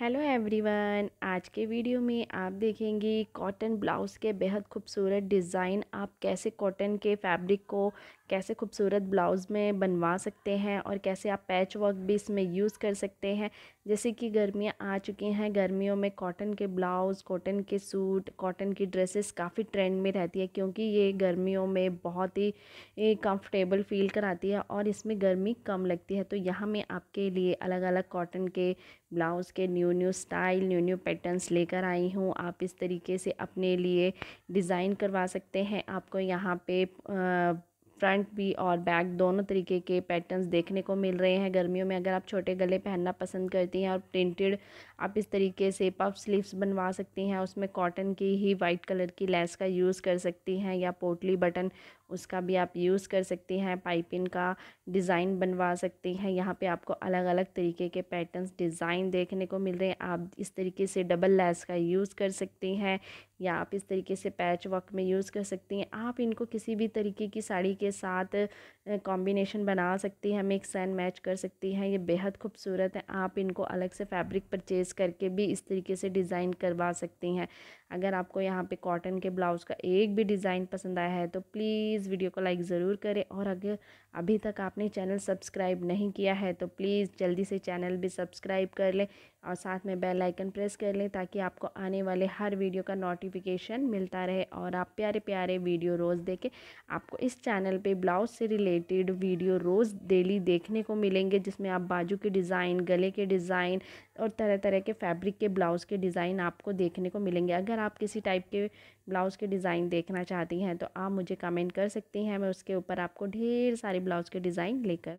hello everyone आज के video में आप देखेंगे कॉटन ब्लाउज़ के बेहद खूबसूरत डिज़ाइन आप कैसे कॉटन के फैब्रिक को कैसे खूबसूरत ब्लाउज़ में बनवा सकते हैं और कैसे आप पैच वर्क भी इसमें यूज़ कर सकते हैं जैसे कि गर्मियाँ आ चुकी हैं गर्मियों में कॉटन के ब्लाउज़ कॉटन के सूट कॉटन की ड्रेसेस काफ़ी ट्रेंड में रहती है क्योंकि ये गर्मियों में बहुत ही कंफर्टेबल फील कराती है और इसमें गर्मी कम लगती है तो यहाँ मैं आपके लिए अलग अलग कॉटन के ब्लाउज़ के new new new style new new patterns लेकर आई हूँ आप इस तरीके से अपने लिए डिज़ाइन करवा सकते हैं आपको यहाँ पे फ्रंट भी और बैक दोनों तरीके के पैटर्न्स देखने को मिल रहे हैं गर्मियों में अगर आप छोटे गले पहनना पसंद करती हैं और प्रिंटेड आप इस तरीके से पफ स्लीव्स बनवा सकती हैं उसमें कॉटन की ही वाइट कलर की लेस का यूज़ कर सकती हैं या पोटली बटन उसका भी आप यूज़ कर सकते हैं पाइपिंग का डिज़ाइन बनवा सकते हैं यहाँ पे आपको अलग अलग तरीके के पैटर्न्स डिज़ाइन देखने को मिल रहे हैं आप इस तरीके से डबल लैस का यूज़ कर सकते हैं या आप इस तरीके से पैच वर्क में यूज़ कर सकती हैं आप इनको किसी भी तरीके की साड़ी के साथ कॉम्बिनेशन बना सकती हैं मिक्स एंड मैच कर सकती हैं ये बेहद खूबसूरत है आप इनको अलग से फैब्रिक परचेज़ करके भी इस तरीके से डिज़ाइन करवा सकती हैं अगर आपको यहाँ पे कॉटन के ब्लाउज़ का एक भी डिज़ाइन पसंद आया है तो प्लीज़ प्लीज़ वीडियो को लाइक ज़रूर करें और अगर अभी तक आपने चैनल सब्सक्राइब नहीं किया है तो प्लीज़ जल्दी से चैनल भी सब्सक्राइब कर लें और साथ में बेल आइकन प्रेस कर लें ताकि आपको आने वाले हर वीडियो का नोटिफिकेशन मिलता रहे और आप प्यारे प्यारे वीडियो रोज़ देखें आपको इस चैनल पे ब्लाउज से रिलेटेड वीडियो रोज़ डेली देखने को मिलेंगे जिसमें आप बाजू के डिज़ाइन गले के डिज़ाइन और तरह तरह के फैब्रिक के ब्लाउज़ के डिज़ाइन आपको देखने को मिलेंगे अगर आप किसी टाइप के ब्लाउज़ के डिज़ाइन देखना चाहती हैं तो आप मुझे कमेंट कर सकती हैं मैं उसके ऊपर आपको ढेर सारे ब्लाउज़ के डिज़ाइन लेकर